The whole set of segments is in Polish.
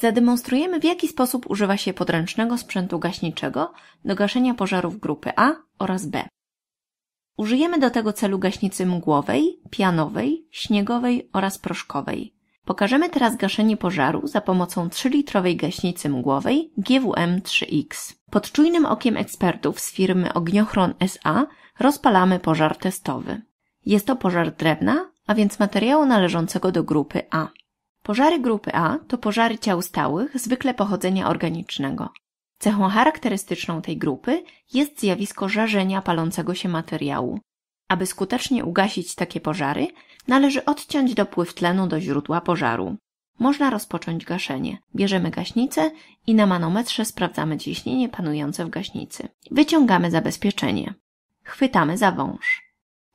zademonstrujemy w jaki sposób używa się podręcznego sprzętu gaśniczego do gaszenia pożarów grupy A oraz B. Użyjemy do tego celu gaśnicy mgłowej, pianowej, śniegowej oraz proszkowej. Pokażemy teraz gaszenie pożaru za pomocą 3-litrowej gaśnicy mgłowej GWM-3X. Pod czujnym okiem ekspertów z firmy Ogniochron SA rozpalamy pożar testowy. Jest to pożar drewna, a więc materiału należącego do grupy A. Pożary grupy A to pożary ciał stałych, zwykle pochodzenia organicznego. Cechą charakterystyczną tej grupy jest zjawisko żarzenia palącego się materiału. Aby skutecznie ugasić takie pożary, należy odciąć dopływ tlenu do źródła pożaru. Można rozpocząć gaszenie. Bierzemy gaśnicę i na manometrze sprawdzamy ciśnienie panujące w gaśnicy. Wyciągamy zabezpieczenie. Chwytamy za wąż.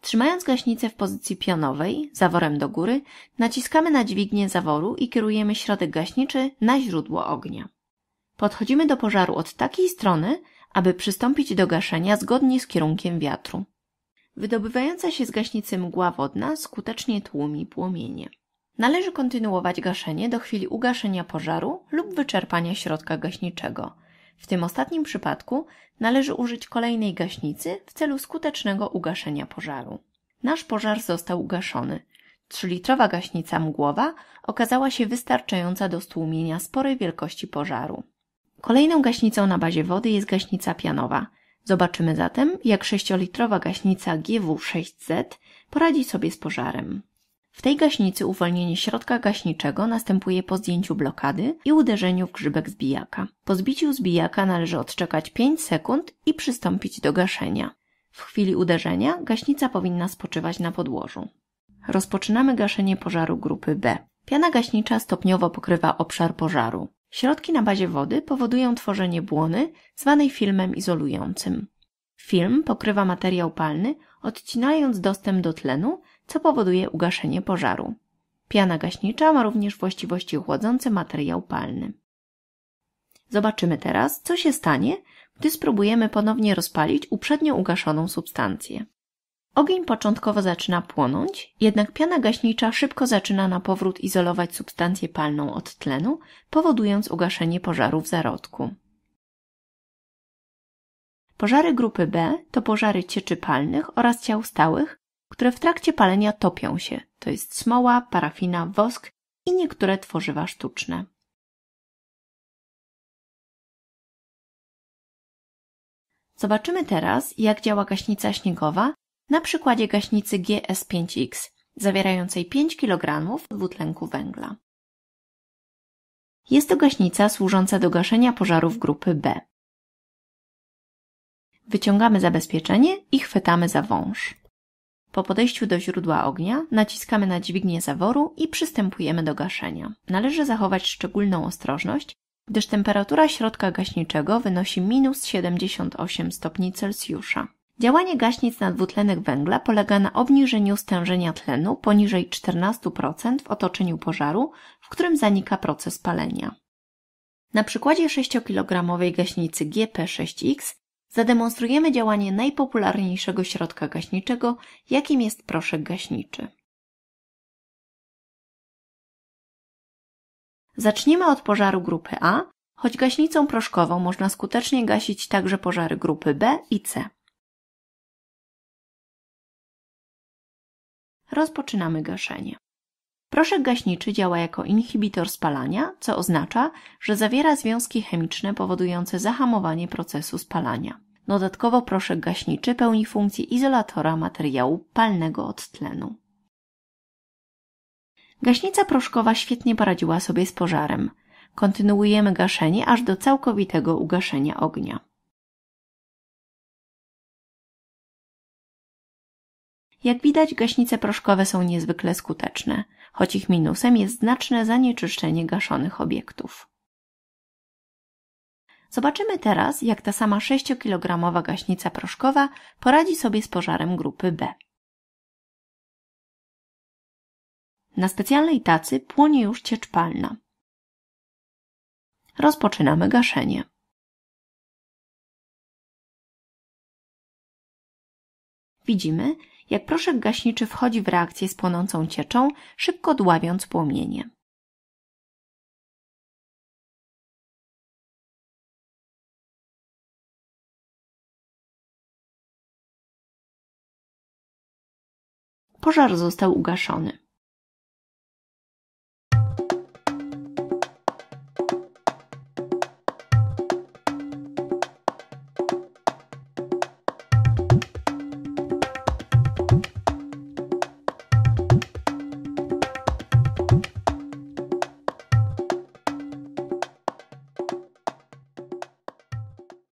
Trzymając gaśnicę w pozycji pionowej, zaworem do góry, naciskamy na dźwignię zaworu i kierujemy środek gaśniczy na źródło ognia. Podchodzimy do pożaru od takiej strony, aby przystąpić do gaszenia zgodnie z kierunkiem wiatru. Wydobywająca się z gaśnicy mgła wodna skutecznie tłumi płomienie. Należy kontynuować gaszenie do chwili ugaszenia pożaru lub wyczerpania środka gaśniczego – w tym ostatnim przypadku należy użyć kolejnej gaśnicy w celu skutecznego ugaszenia pożaru. Nasz pożar został ugaszony. Trzylitrowa gaśnica mgłowa okazała się wystarczająca do stłumienia sporej wielkości pożaru. Kolejną gaśnicą na bazie wody jest gaśnica pianowa. Zobaczymy zatem, jak sześciolitrowa gaśnica GW6Z poradzi sobie z pożarem. W tej gaśnicy uwolnienie środka gaśniczego następuje po zdjęciu blokady i uderzeniu w grzybek zbijaka. Po zbiciu zbijaka należy odczekać 5 sekund i przystąpić do gaszenia. W chwili uderzenia gaśnica powinna spoczywać na podłożu. Rozpoczynamy gaszenie pożaru grupy B. Piana gaśnicza stopniowo pokrywa obszar pożaru. Środki na bazie wody powodują tworzenie błony zwanej filmem izolującym. Film pokrywa materiał palny, odcinając dostęp do tlenu, co powoduje ugaszenie pożaru. Piana gaśnicza ma również właściwości chłodzące materiał palny. Zobaczymy teraz, co się stanie, gdy spróbujemy ponownie rozpalić uprzednio ugaszoną substancję. Ogień początkowo zaczyna płonąć, jednak piana gaśnicza szybko zaczyna na powrót izolować substancję palną od tlenu, powodując ugaszenie pożaru w zarodku. Pożary grupy B to pożary cieczy palnych oraz ciał stałych, które w trakcie palenia topią się, to jest smoła, parafina, wosk i niektóre tworzywa sztuczne. Zobaczymy teraz, jak działa gaśnica śniegowa na przykładzie gaśnicy GS5X, zawierającej 5 kg dwutlenku węgla. Jest to gaśnica służąca do gaszenia pożarów grupy B. Wyciągamy zabezpieczenie i chwytamy za wąż. Po podejściu do źródła ognia naciskamy na dźwignię zaworu i przystępujemy do gaszenia. Należy zachować szczególną ostrożność, gdyż temperatura środka gaśniczego wynosi minus 78 stopni Celsjusza. Działanie gaśnic na dwutlenek węgla polega na obniżeniu stężenia tlenu poniżej 14% w otoczeniu pożaru, w którym zanika proces palenia. Na przykładzie 6 kg gaśnicy GP6X zademonstrujemy działanie najpopularniejszego środka gaśniczego, jakim jest proszek gaśniczy. Zaczniemy od pożaru grupy A, choć gaśnicą proszkową można skutecznie gasić także pożary grupy B i C. Rozpoczynamy gaszenie. Proszek gaśniczy działa jako inhibitor spalania, co oznacza, że zawiera związki chemiczne powodujące zahamowanie procesu spalania. Dodatkowo proszek gaśniczy pełni funkcję izolatora materiału palnego od tlenu. Gaśnica proszkowa świetnie poradziła sobie z pożarem. Kontynuujemy gaszenie aż do całkowitego ugaszenia ognia. Jak widać, gaśnice proszkowe są niezwykle skuteczne, choć ich minusem jest znaczne zanieczyszczenie gaszonych obiektów. Zobaczymy teraz, jak ta sama 6-kilogramowa gaśnica proszkowa poradzi sobie z pożarem grupy B. Na specjalnej tacy płonie już ciecz palna. Rozpoczynamy gaszenie. Widzimy, jak proszek gaśniczy wchodzi w reakcję z płonącą cieczą, szybko dławiąc płomienie. pożar został ugaszony.